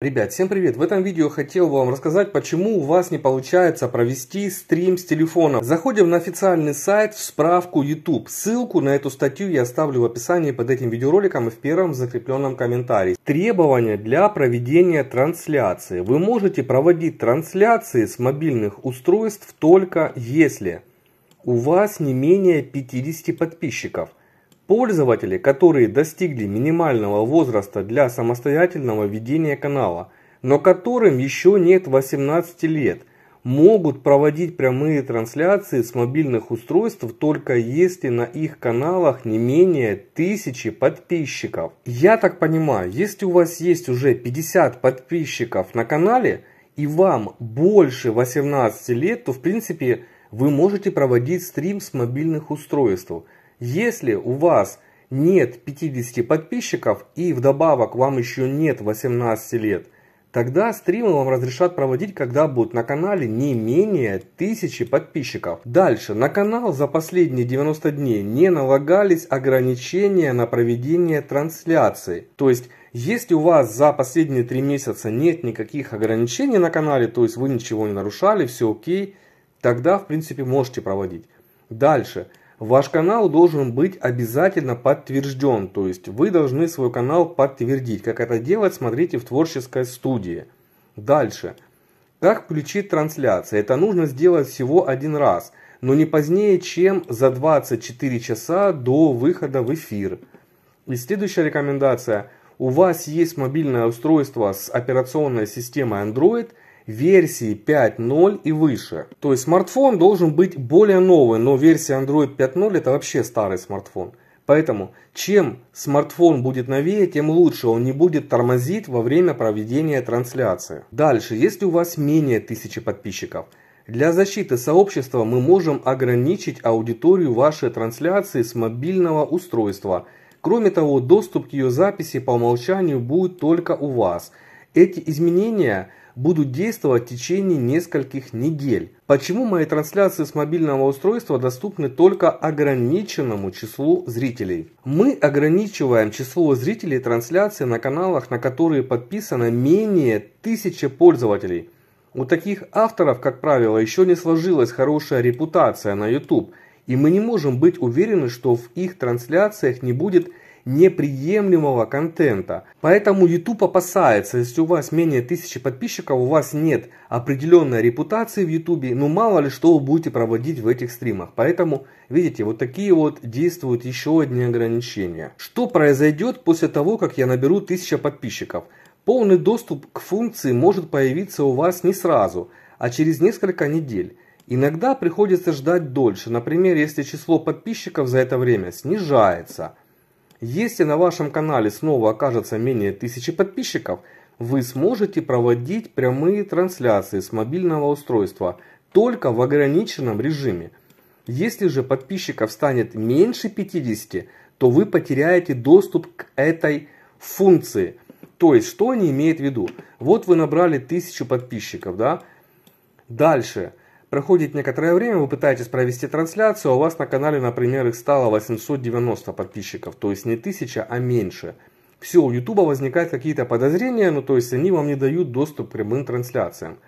Ребят, всем привет! В этом видео хотел бы вам рассказать, почему у вас не получается провести стрим с телефона. Заходим на официальный сайт в справку YouTube. Ссылку на эту статью я оставлю в описании под этим видеороликом и в первом закрепленном комментарии. Требования для проведения трансляции. Вы можете проводить трансляции с мобильных устройств только если у вас не менее 50 подписчиков. Пользователи, которые достигли минимального возраста для самостоятельного ведения канала, но которым еще нет 18 лет, могут проводить прямые трансляции с мобильных устройств только если на их каналах не менее тысячи подписчиков. Я так понимаю, если у вас есть уже 50 подписчиков на канале и вам больше 18 лет, то в принципе вы можете проводить стрим с мобильных устройств – если у вас нет 50 подписчиков и вдобавок вам еще нет 18 лет, тогда стримы вам разрешат проводить, когда будет на канале не менее 1000 подписчиков. Дальше, на канал за последние 90 дней не налагались ограничения на проведение трансляций. То есть, если у вас за последние 3 месяца нет никаких ограничений на канале, то есть вы ничего не нарушали, все окей, тогда в принципе можете проводить. Дальше. Ваш канал должен быть обязательно подтвержден, то есть вы должны свой канал подтвердить. Как это делать, смотрите в творческой студии. Дальше. Как включить трансляцию. Это нужно сделать всего один раз, но не позднее, чем за 24 часа до выхода в эфир. И следующая рекомендация. У вас есть мобильное устройство с операционной системой Android – версии 5.0 и выше. То есть смартфон должен быть более новый, но версия Android 5.0 это вообще старый смартфон. Поэтому чем смартфон будет новее, тем лучше он не будет тормозить во время проведения трансляции. Дальше, если у вас менее 1000 подписчиков, для защиты сообщества мы можем ограничить аудиторию вашей трансляции с мобильного устройства. Кроме того, доступ к ее записи по умолчанию будет только у вас. Эти изменения – будут действовать в течение нескольких недель. Почему мои трансляции с мобильного устройства доступны только ограниченному числу зрителей? Мы ограничиваем число зрителей трансляции на каналах, на которые подписано менее тысячи пользователей. У таких авторов, как правило, еще не сложилась хорошая репутация на YouTube, и мы не можем быть уверены, что в их трансляциях не будет неприемлемого контента. Поэтому YouTube опасается, если у вас менее тысячи подписчиков, у вас нет определенной репутации в YouTube, ну мало ли что вы будете проводить в этих стримах. Поэтому, видите, вот такие вот действуют еще одни ограничения. Что произойдет после того, как я наберу 1000 подписчиков? Полный доступ к функции может появиться у вас не сразу, а через несколько недель. Иногда приходится ждать дольше, например, если число подписчиков за это время снижается – если на вашем канале снова окажется менее тысячи подписчиков, вы сможете проводить прямые трансляции с мобильного устройства только в ограниченном режиме. Если же подписчиков станет меньше 50, то вы потеряете доступ к этой функции. То есть, что они имеют в виду? Вот вы набрали 1000 подписчиков, да? Дальше Проходит некоторое время, вы пытаетесь провести трансляцию, а у вас на канале, например, их стало 890 подписчиков, то есть не 1000, а меньше. Все, у Ютуба возникают какие-то подозрения, ну то есть они вам не дают доступ к прямым трансляциям.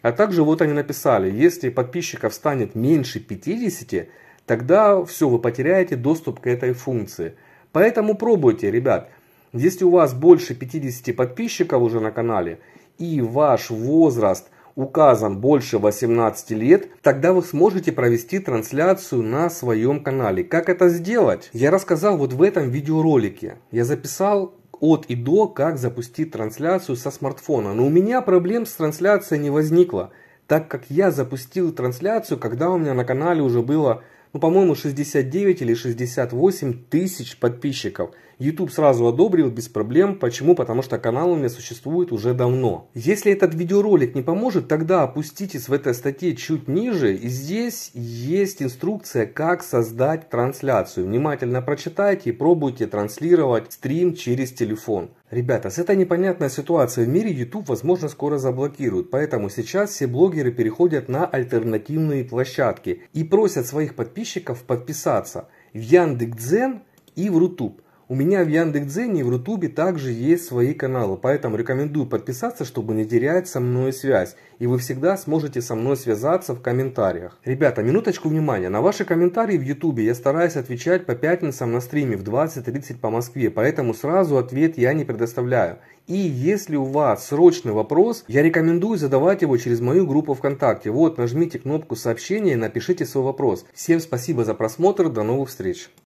А также вот они написали, если подписчиков станет меньше 50, тогда все, вы потеряете доступ к этой функции. Поэтому пробуйте, ребят. Если у вас больше 50 подписчиков уже на канале и ваш возраст – указом больше 18 лет, тогда вы сможете провести трансляцию на своем канале. Как это сделать? Я рассказал вот в этом видеоролике. Я записал от и до, как запустить трансляцию со смартфона. Но у меня проблем с трансляцией не возникло, так как я запустил трансляцию, когда у меня на канале уже было ну, по-моему, 69 или 68 тысяч подписчиков. YouTube сразу одобрил без проблем. Почему? Потому что канал у меня существует уже давно. Если этот видеоролик не поможет, тогда опуститесь в этой статье чуть ниже. И здесь есть инструкция, как создать трансляцию. Внимательно прочитайте и пробуйте транслировать стрим через телефон. Ребята, с этой непонятной ситуацией в мире YouTube, возможно, скоро заблокируют, поэтому сейчас все блогеры переходят на альтернативные площадки и просят своих подписчиков подписаться в Яндекс.Дзен и в Рутуб. У меня в Яндекс.Дзене и в Рутубе также есть свои каналы, поэтому рекомендую подписаться, чтобы не терять со мной связь. И вы всегда сможете со мной связаться в комментариях. Ребята, минуточку внимания. На ваши комментарии в Ютубе я стараюсь отвечать по пятницам на стриме в 20.30 по Москве, поэтому сразу ответ я не предоставляю. И если у вас срочный вопрос, я рекомендую задавать его через мою группу ВКонтакте. Вот, нажмите кнопку сообщения и напишите свой вопрос. Всем спасибо за просмотр, до новых встреч.